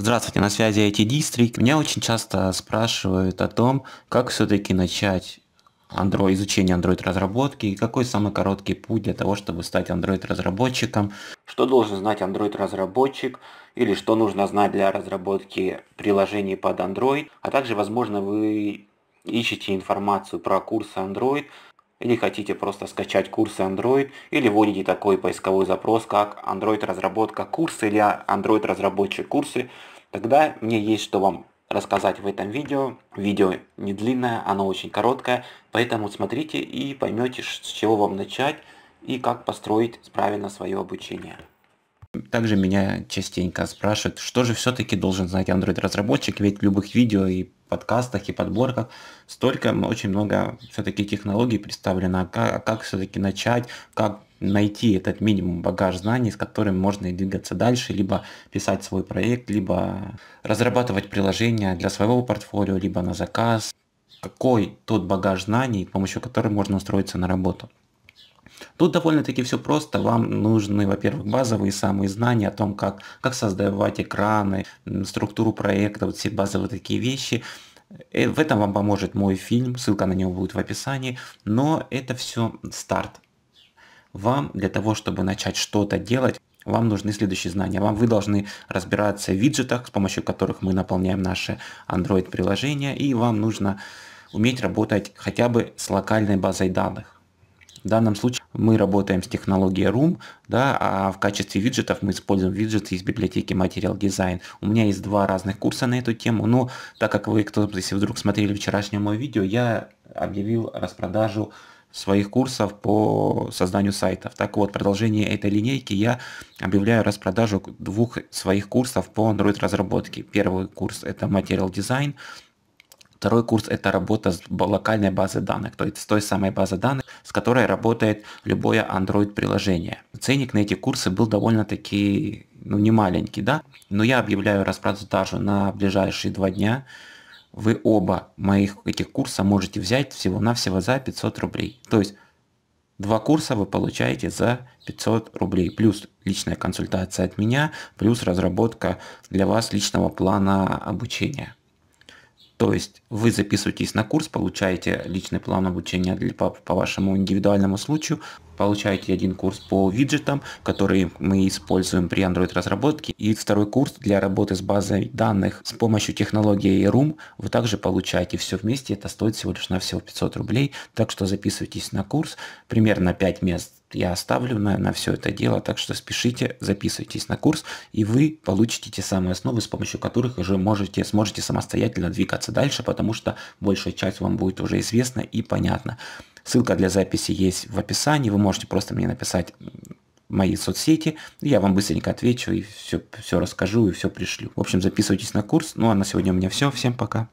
Здравствуйте, на связи IT District. Меня очень часто спрашивают о том, как все-таки начать Android, изучение Android разработки и какой самый короткий путь для того, чтобы стать Android разработчиком. Что должен знать Android разработчик или что нужно знать для разработки приложений под Android, а также, возможно, вы ищете информацию про курсы Android, или хотите просто скачать курсы Android, или вводите такой поисковой запрос, как Android разработка курсы или Android разработчик курсы, тогда мне есть что вам рассказать в этом видео. Видео не длинное, оно очень короткое, поэтому смотрите и поймете, с чего вам начать и как построить правильно свое обучение. Также меня частенько спрашивают, что же все-таки должен знать Android-разработчик, ведь в любых видео и подкастах, и подборках столько, очень много все-таки технологий представлено, как, как все-таки начать, как найти этот минимум багаж знаний, с которым можно и двигаться дальше, либо писать свой проект, либо разрабатывать приложения для своего портфолио, либо на заказ. Какой тот багаж знаний, с помощью которого можно устроиться на работу? Тут довольно-таки все просто. Вам нужны, во-первых, базовые самые знания о том, как, как создавать экраны, структуру проекта, вот все базовые такие вещи. Э, в этом вам поможет мой фильм, ссылка на него будет в описании. Но это все старт. Вам для того, чтобы начать что-то делать, вам нужны следующие знания. Вам вы должны разбираться в виджетах, с помощью которых мы наполняем наши android приложения, и вам нужно уметь работать хотя бы с локальной базой данных. В данном случае мы работаем с технологией Room, да, а в качестве виджетов мы используем виджеты из библиотеки Material Design. У меня есть два разных курса на эту тему, но так как вы, кто если вдруг смотрели вчерашнее мое видео, я объявил распродажу своих курсов по созданию сайтов. Так вот, продолжение этой линейки я объявляю распродажу двух своих курсов по Android разработке. Первый курс это Material Design, Второй курс – это работа с локальной базой данных, то есть с той самой базой данных, с которой работает любое Android-приложение. Ценник на эти курсы был довольно-таки ну, не маленький, да? Но я объявляю распродажу на ближайшие два дня. Вы оба моих этих курса можете взять всего-навсего за 500 рублей. То есть Два курса вы получаете за 500 рублей, плюс личная консультация от меня, плюс разработка для вас личного плана обучения. То есть вы записываетесь на курс, получаете личный план обучения для, по, по вашему индивидуальному случаю, получаете один курс по виджетам, которые мы используем при Android разработке, и второй курс для работы с базой данных с помощью технологии Room вы также получаете все вместе, это стоит всего лишь на всего 500 рублей, так что записывайтесь на курс, примерно 5 мест я оставлю на, на все это дело, так что спешите, записывайтесь на курс, и вы получите те самые основы, с помощью которых уже можете, сможете самостоятельно двигаться дальше, потому что большая часть вам будет уже известна и понятна. Ссылка для записи есть в описании. Вы можете просто мне написать мои соцсети, я вам быстренько отвечу и все, все расскажу и все пришлю. В общем, записывайтесь на курс. Ну а на сегодня у меня все. Всем пока.